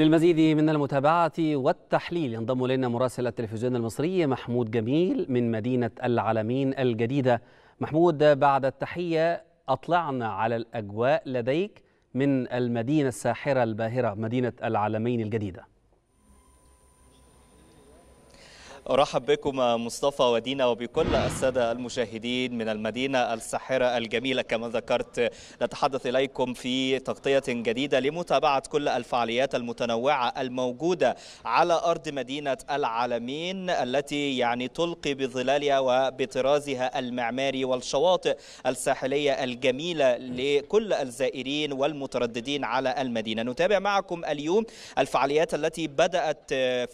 للمزيد من المتابعة والتحليل ينضم إلينا مراسل التلفزيون المصري محمود جميل من مدينة العالمين الجديدة محمود بعد التحية أطلعنا على الأجواء لديك من المدينة الساحرة الباهرة مدينة العالمين الجديدة أرحب بكم مصطفى ودينا وبكل السادة المشاهدين من المدينة الساحرة الجميلة كما ذكرت نتحدث إليكم في تغطية جديدة لمتابعة كل الفعاليات المتنوعة الموجودة على أرض مدينة العالمين التي يعني تلقي بظلالها وبطرازها المعماري والشواطئ الساحلية الجميلة لكل الزائرين والمترددين على المدينة نتابع معكم اليوم الفعاليات التي بدأت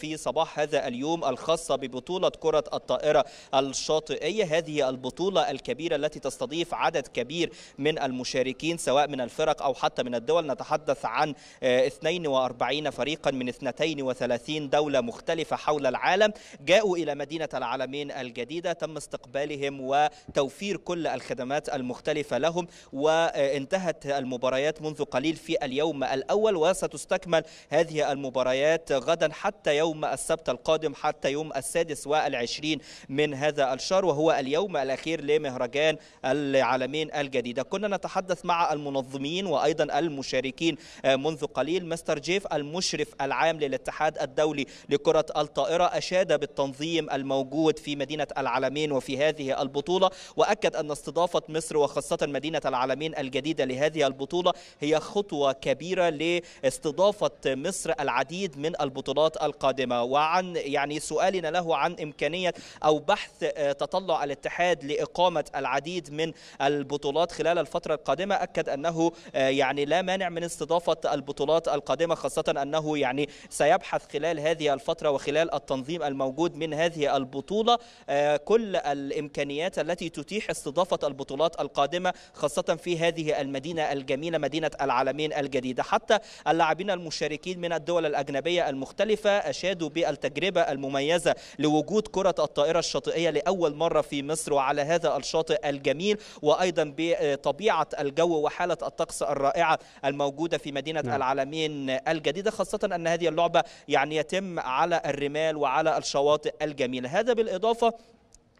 في صباح هذا اليوم الخاصة ببطولة كرة الطائرة الشاطئية هذه البطولة الكبيرة التي تستضيف عدد كبير من المشاركين سواء من الفرق أو حتى من الدول نتحدث عن 42 آه، فريقا من 32 دولة مختلفة حول العالم جاءوا إلى مدينة العالمين الجديدة تم استقبالهم وتوفير كل الخدمات المختلفة لهم وانتهت المباريات منذ قليل في اليوم الأول وستستكمل هذه المباريات غدا حتى يوم السبت القادم حتى يوم السبت السادس والعشرين من هذا الشهر وهو اليوم الأخير لمهرجان العالمين الجديدة كنا نتحدث مع المنظمين وأيضا المشاركين آه، منذ قليل مستر جيف المشرف العام للاتحاد الدولي لكرة الطائرة أشاد بالتنظيم الموجود في مدينة العالمين وفي هذه البطولة وأكد أن استضافة مصر وخاصة مدينة العالمين الجديدة لهذه البطولة هي خطوة كبيرة لاستضافة مصر العديد من البطولات القادمة وعن يعني سؤالنا له عن إمكانية أو بحث آه، تطلع الاتحاد لإقامة العديد من البطولات خلال الفترة القادمة أكد أنه آه، يعني لا مانع من استضافة البطولات القادمة خاصة أنه يعني سيبحث خلال هذه الفترة وخلال التنظيم الموجود من هذه البطولة آه، كل الإمكانيات التي تتيح استضافة البطولات القادمة خاصة في هذه المدينة الجميلة مدينة العالمين الجديدة حتى اللاعبين المشاركين من الدول الأجنبية المختلفة أشادوا بالتجربة المميزة لوجود كرة الطائرة الشاطئية لأول مرة في مصر وعلى هذا الشاطئ الجميل وأيضا بطبيعة الجو وحالة الطقس الرائعة الموجودة في مدينة نعم. العالمين الجديدة خاصة أن هذه اللعبة يعني يتم على الرمال وعلى الشواطئ الجميلة هذا بالإضافة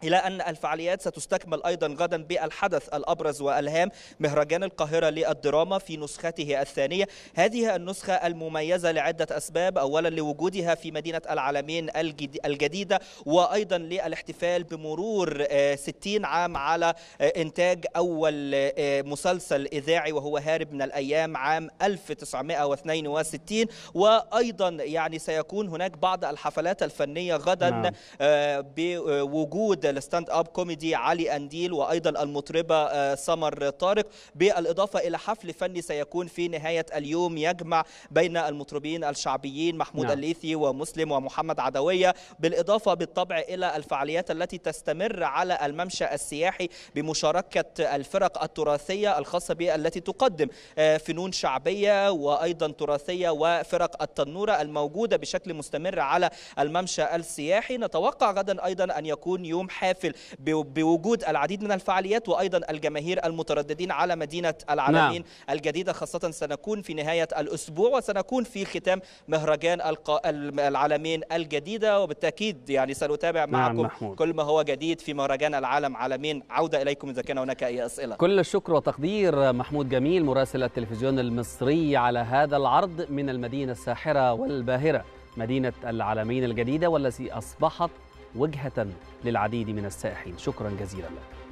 إلى أن الفعاليات ستستكمل أيضا غدا بالحدث الأبرز والهام مهرجان القاهرة للدراما في نسخته الثانية هذه النسخة المميزة لعدة أسباب أولا لوجودها في مدينة العالمين الجديدة وأيضا للاحتفال بمرور 60 آه، عام على آه، إنتاج أول آه، مسلسل إذاعي وهو هارب من الأيام عام 1962 وأيضا يعني سيكون هناك بعض الحفلات الفنية غدا نعم. بوجود الستاند اب كوميدي علي انديل وايضا المطربه آه، سمر طارق بالاضافه الى حفل فني سيكون في نهايه اليوم يجمع بين المطربين الشعبيين محمود نعم. الليثي ومسلم ومحمد عدويه بالاضافه بالطبع الى الفعاليات التي تستمر على الممشى السياحي بمشاركه الفرق التراثيه الخاصه بها التي تقدم آه، فنون شعبيه وايضا تراثيه وفرق التنوره الموجوده بشكل مستمر على الممشى السياحي نتوقع غدا ايضا ان يكون يوم حافل بوجود العديد من الفعاليات وايضا الجماهير المترددين على مدينه العالمين نعم. الجديده خاصه سنكون في نهايه الاسبوع وسنكون في ختام مهرجان العالمين الجديده وبالتاكيد يعني سنتابع نعم معكم محمود. كل ما هو جديد في مهرجان العالم عالمين عوده اليكم اذا كان هناك اي اسئله كل الشكر وتقدير محمود جميل مراسل التلفزيون المصري على هذا العرض من المدينه الساحره والباهره مدينة العالمين الجديدة والتي أصبحت وجهة للعديد من السائحين شكرا جزيلا لك